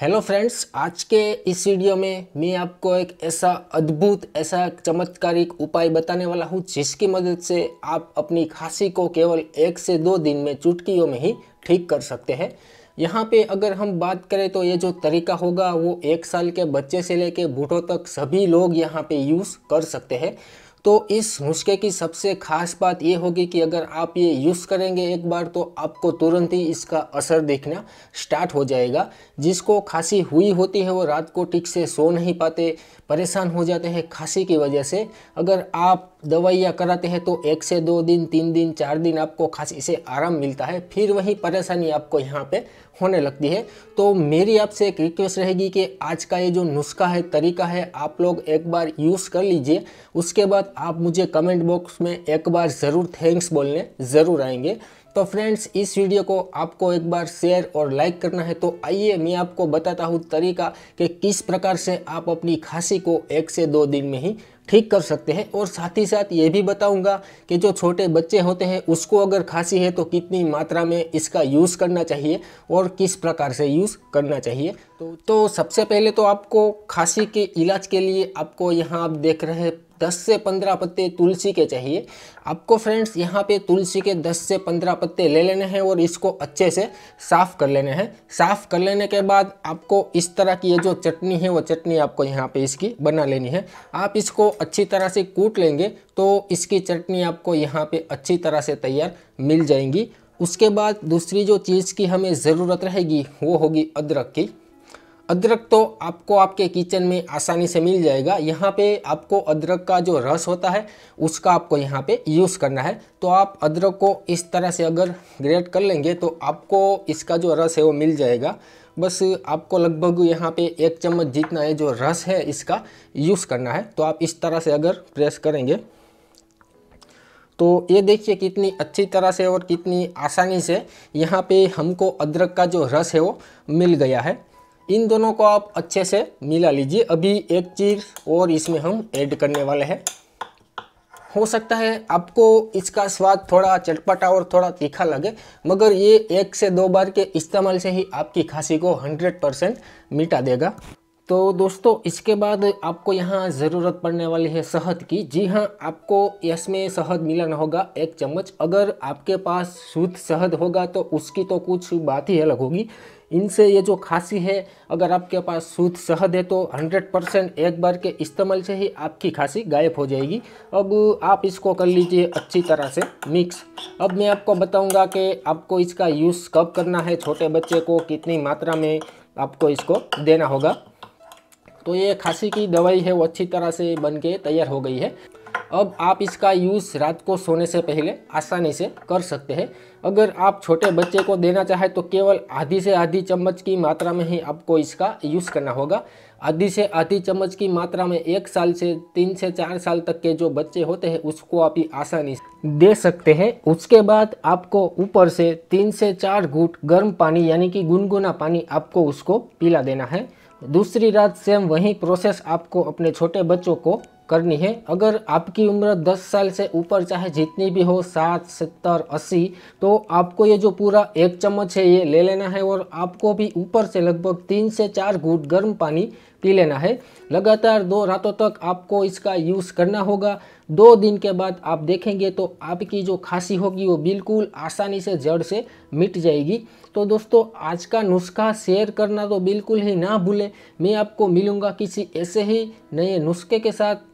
hello friends आज के इस वीडियो में मैं आपको एक ऐसा अद्भुत ऐसा चमत्कारिक उपाय बताने वाला हूँ जिसकी मदद से आप अपनी खांसी को केवल एक से दो दिन में चुटकियों में ही ठीक कर सकते हैं यहाँ पे अगर हम बात करें तो ये जो तरीका होगा वो एक साल के बच्चे से लेके बूढ़ों तक सभी लोग यहाँ पे यूज़ कर सकते हैं तो इस नुस्खे की सबसे खास बात ये होगी कि अगर आप ये यूज़ करेंगे एक बार तो आपको तुरंत ही इसका असर दिखना स्टार्ट हो जाएगा जिसको खांसी हुई होती है वो रात को ठीक से सो नहीं पाते परेशान हो जाते हैं खांसी की वजह से अगर आप दवाइयाँ कराते हैं तो एक से दो दिन तीन दिन चार दिन आपको खांसी से आराम मिलता है फिर वही परेशानी आपको यहाँ पे होने लगती है तो मेरी आपसे एक रिक्वेस्ट रहेगी कि आज का ये जो नुस्खा है तरीका है आप लोग एक बार यूज़ कर लीजिए उसके बाद आप मुझे कमेंट बॉक्स में एक बार ज़रूर थैंक्स बोलने ज़रूर आएंगे तो फ्रेंड्स इस वीडियो को आपको एक बार शेयर और लाइक करना है तो आइए मैं आपको बताता हूँ तरीका कि किस प्रकार से आप अपनी खांसी को एक से दो दिन में ही ठीक कर सकते हैं और साथ ही साथ ये भी बताऊंगा कि जो छोटे बच्चे होते हैं उसको अगर खांसी है तो कितनी मात्रा में इसका यूज़ करना चाहिए और किस प्रकार से यूज़ करना चाहिए तो तो सबसे पहले तो आपको खांसी के इलाज के लिए आपको यहाँ आप देख रहे हैं 10 से 15 पत्ते तुलसी के चाहिए आपको फ्रेंड्स यहाँ पे तुलसी के 10 से 15 पत्ते ले लेने हैं और इसको अच्छे से साफ़ कर लेने हैं साफ़ कर लेने के बाद आपको इस तरह की ये जो चटनी है वो चटनी आपको यहाँ पे इसकी बना लेनी है आप इसको अच्छी तरह से कूट लेंगे तो इसकी चटनी आपको यहाँ पे अच्छी तरह से तैयार मिल जाएंगी उसके बाद दूसरी जो चीज़ की हमें ज़रूरत रहेगी वो होगी अदरक की अदरक तो आपको आपके किचन में आसानी से मिल जाएगा यहाँ पे आपको अदरक का जो रस होता है उसका आपको यहाँ पे यूज़ करना है तो आप अदरक को इस तरह से अगर ग्रेट कर लेंगे तो आपको इसका जो रस है वो मिल जाएगा बस आपको लगभग यहाँ पे एक चम्मच जितना है जो रस है इसका यूज़ करना है तो आप इस तरह से अगर प्रेस करेंगे तो ये देखिए कितनी अच्छी तरह से और कितनी आसानी से यहाँ पे हमको अदरक का जो रस है वो मिल गया है इन दोनों को आप अच्छे से मिला लीजिए अभी एक चीज़ और इसमें हम ऐड करने वाले हैं हो सकता है आपको इसका स्वाद थोड़ा चटपटा और थोड़ा तीखा लगे मगर ये एक से दो बार के इस्तेमाल से ही आपकी खांसी को 100 परसेंट मिटा देगा तो दोस्तों इसके बाद आपको यहाँ ज़रूरत पड़ने वाली है शहद की जी हाँ आपको इसमें शहद मिलाना होगा एक चम्मच अगर आपके पास शुद्ध शहद होगा तो उसकी तो कुछ बात ही अलग होगी इनसे ये जो खांसी है अगर आपके पास शुद्ध शहद है तो 100 परसेंट एक बार के इस्तेमाल से ही आपकी खांसी गायब हो जाएगी अब आप इसको कर लीजिए अच्छी तरह से मिक्स अब मैं आपको बताऊँगा कि आपको इसका यूज़ कब करना है छोटे बच्चे को कितनी मात्रा में आपको इसको देना होगा तो ये खांसी की दवाई है वो अच्छी तरह से बन के तैयार हो गई है अब आप इसका यूज़ रात को सोने से पहले आसानी से कर सकते हैं अगर आप छोटे बच्चे को देना चाहें तो केवल आधी से आधी चम्मच की मात्रा में ही आपको इसका यूज़ करना होगा आधी से आधी चम्मच की मात्रा में एक साल से तीन से चार साल तक के जो बच्चे होते हैं उसको आप ही आसानी से दे सकते हैं उसके बाद आपको ऊपर से तीन से चार घूट गर्म पानी यानी कि गुनगुना पानी आपको उसको पिला देना है दूसरी रात सेम वही प्रोसेस आपको अपने छोटे बच्चों को करनी है अगर आपकी उम्र 10 साल से ऊपर चाहे जितनी भी हो सात सत्तर अस्सी तो आपको ये जो पूरा एक चम्मच है ये ले लेना है और आपको भी ऊपर से लगभग तीन से चार घूट गर्म पानी पी लेना है लगातार दो रातों तक आपको इसका यूज़ करना होगा दो दिन के बाद आप देखेंगे तो आपकी जो खांसी होगी वो बिल्कुल आसानी से जड़ से मिट जाएगी तो दोस्तों आज का नुस्खा शेयर करना तो बिल्कुल ही ना भूलें मैं आपको मिलूँगा किसी ऐसे ही नए नुस्खे के साथ